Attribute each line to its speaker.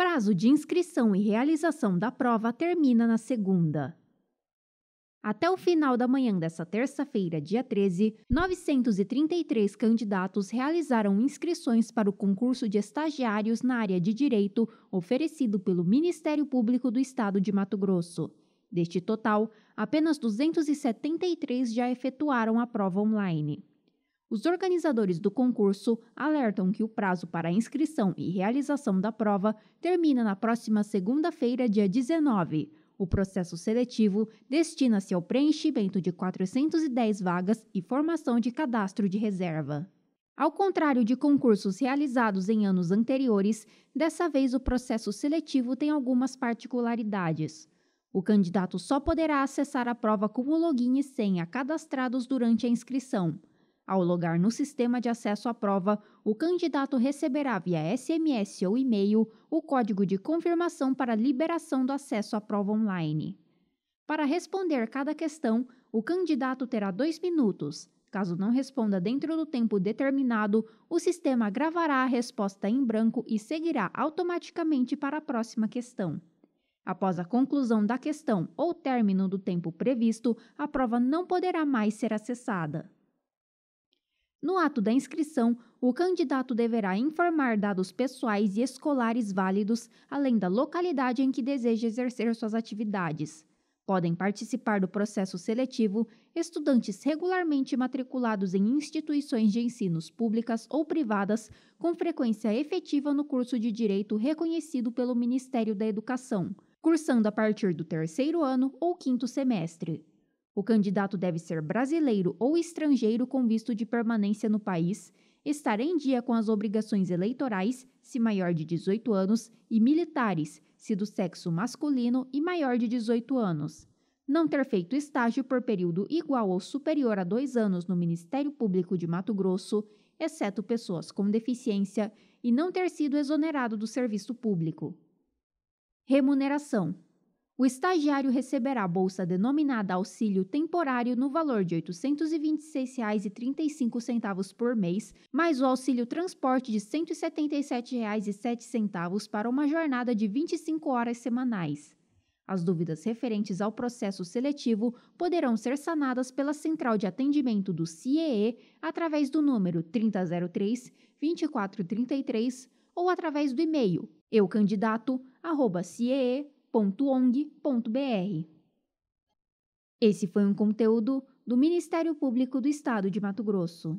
Speaker 1: Prazo de inscrição e realização da prova termina na segunda. Até o final da manhã desta terça-feira, dia 13, 933 candidatos realizaram inscrições para o concurso de estagiários na área de direito oferecido pelo Ministério Público do Estado de Mato Grosso. Deste total, apenas 273 já efetuaram a prova online. Os organizadores do concurso alertam que o prazo para inscrição e realização da prova termina na próxima segunda-feira, dia 19. O processo seletivo destina-se ao preenchimento de 410 vagas e formação de cadastro de reserva. Ao contrário de concursos realizados em anos anteriores, dessa vez o processo seletivo tem algumas particularidades. O candidato só poderá acessar a prova com o login e senha cadastrados durante a inscrição. Ao logar no sistema de acesso à prova, o candidato receberá via SMS ou e-mail o código de confirmação para liberação do acesso à prova online. Para responder cada questão, o candidato terá dois minutos. Caso não responda dentro do tempo determinado, o sistema gravará a resposta em branco e seguirá automaticamente para a próxima questão. Após a conclusão da questão ou término do tempo previsto, a prova não poderá mais ser acessada. No ato da inscrição, o candidato deverá informar dados pessoais e escolares válidos, além da localidade em que deseja exercer suas atividades. Podem participar do processo seletivo estudantes regularmente matriculados em instituições de ensinos públicas ou privadas com frequência efetiva no curso de direito reconhecido pelo Ministério da Educação, cursando a partir do terceiro ano ou quinto semestre. O candidato deve ser brasileiro ou estrangeiro com visto de permanência no país, estar em dia com as obrigações eleitorais, se maior de 18 anos, e militares, se do sexo masculino e maior de 18 anos. Não ter feito estágio por período igual ou superior a dois anos no Ministério Público de Mato Grosso, exceto pessoas com deficiência, e não ter sido exonerado do serviço público. Remuneração: o estagiário receberá bolsa denominada auxílio temporário no valor de R$ 826,35 por mês, mais o auxílio transporte de R$ 177,07 para uma jornada de 25 horas semanais. As dúvidas referentes ao processo seletivo poderão ser sanadas pela Central de Atendimento do CIEE através do número 3003-2433 ou através do e-mail eucandidato.ciee.com www.ong.br. Esse foi um conteúdo do Ministério Público do Estado de Mato Grosso.